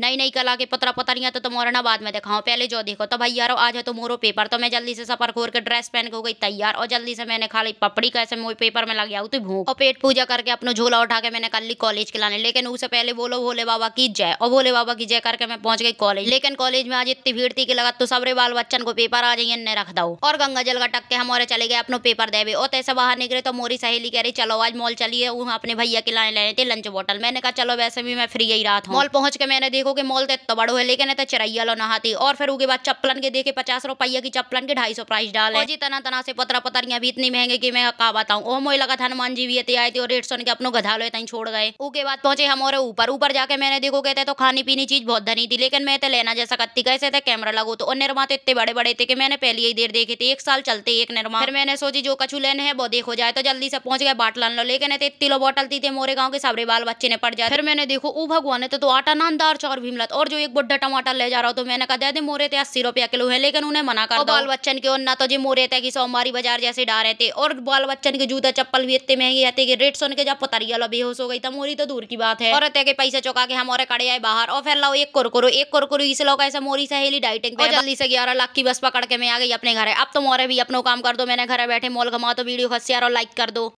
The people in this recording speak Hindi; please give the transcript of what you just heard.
नई नई कला के पुत्र पुतरियाँ तो तुम और ना बाद में दिखाओ पहले जो देखो तो भाई यार आज है तो मोरो पेपर तो मैं जल्दी से सफर खोर के ड्रेस पहन के हो गई तैयार और जल्दी से मैंने खा ली पपड़ी कैसे मोई पेपर में लग गया तो भूख और पेट पूजा करके अपना झोला उठा के मैंने कर ली कॉलेज के लाने लेकिन उससे पहले बोलो भोले बाबा की जय और भोले बाबा की जय करके मैं पहुंच गई कॉलेज लेकिन कॉलेज में आज इतनी भीड़ थी कि लगा तो सबरे बाल बच्चन को पेपर आ जाइए रख दो और गंगा जल का टक के हमारे चले गए अपनो पेपर देवे और तैसे तो बाहर निकले तो मोरी सहेली कह रही चलो आज मॉल चलिए वहाँ अपने भैया के लाने लेने थे लंच बॉटल मैंने कहा चलो वैसे भी मैं फ्री ही रहा था मॉल पहुंच के मैंने देखो के मोल तो इतना बड़ो है लेकिन इतना चराइया लो नहाते और फिर उसके बाद चप्पलन के देखे पचास रुपया की चप्पलन के ढाई सौ प्राइस डाले जी तना तना से पतरा पतरिया भी इतनी महंगे की मैं कहा बताऊँ ओह मोई लगा था हनुमान जी भी आए थे और रेट सुन के अपनो गधा लो तहीं छोड़ गए उसके बाद पहुंचे हम और ऊपर ऊपर जाके मैंने देखो कहते तो खाने पीने चीज बहुत धनी थी लेकिन मैं तो लेना जैसा कत्ती कैसे थे कैमरा लगो तो और निर्मा इतने बड़े बड़े थे कि मैंने पहले ही देर देखे थे एक साल चलते एक निर्मा फिर मैंने सोची जो कछू लेने है वो देखो जाए तो जल्दी से पहुंच गए बाटल लो लेकिन इतनी लो बॉटल थी थे मोरे गाँव के सबरे बाल बच्चे ने पड़ जाए फिर मैंने देखो ओ भगवान है तो आटा नानदार चौ और भीमला और जो एक बुढ़ा टमाटर ले जा रहा हो तो मैंने कहा दे मोरे थे अस्सी रुपया किलो है लेकिन उन्हें मना कर बाल बच्चन के और ना तो जी मोरे थे कि सोमवारी बाजार जैसे रहे थे और बाल बच्चन के जूता चप्पल भी इतने महंगे आते कि रेट सुन के जब पता रियल बेहोश हो गई था तो मोरी तो दूर की बात है और के पैसे चुका के हमारे कड़े आए बाहर और फिर लाओ एक कुरकुरु एक कुरकुरु इस लोग ऐसे मोरी सहेली डाइटिंग जल्दी से ग्यारह लाख की बस पकड़ के मैं आ गई अपने घर अब तो मोरे भी अपनों काम कर दो मैंने घर बैठे मॉल घमा दो वीडियो खसियार और लाइक कर दो